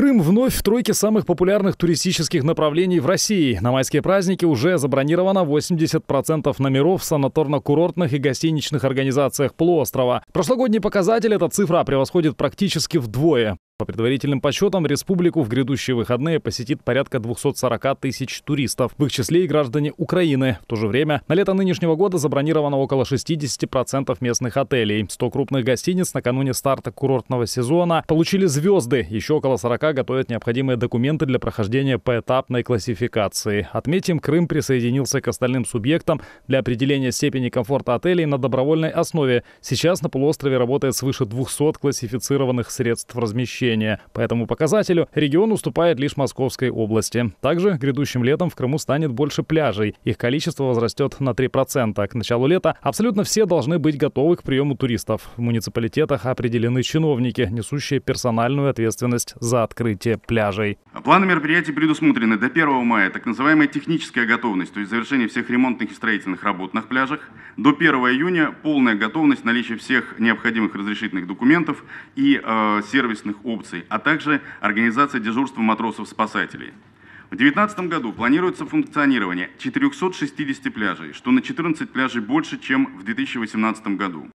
Крым вновь в тройке самых популярных туристических направлений в России. На майские праздники уже забронировано 80% номеров в санаторно-курортных и гостиничных организациях полуострова. Прошлогодний показатель эта цифра превосходит практически вдвое. По предварительным подсчетам, республику в грядущие выходные посетит порядка 240 тысяч туристов, в их числе и граждане Украины. В то же время на лето нынешнего года забронировано около 60% местных отелей. 100 крупных гостиниц накануне старта курортного сезона получили звезды. Еще около 40 готовят необходимые документы для прохождения поэтапной классификации. Отметим, Крым присоединился к остальным субъектам для определения степени комфорта отелей на добровольной основе. Сейчас на полуострове работает свыше 200 классифицированных средств размещения населения. По этому показателю регион уступает лишь Московской области. Также грядущим летом в Крыму станет больше пляжей. Их количество возрастет на 3%. К началу лета абсолютно все должны быть готовы к приему туристов. В муниципалитетах определены чиновники, несущие персональную ответственность за открытие пляжей. Планы мероприятий предусмотрены до 1 мая так называемая техническая готовность, то есть завершение всех ремонтных и строительных работ на пляжах. До 1 июня полная готовность, наличие всех необходимых разрешительных документов и э, сервисных областей коррупции, а также организация дежурства матросов-спасателей. В 2019 году планируется функционирование 460 пляжей, что на 14 пляжей больше, чем в 2018 году.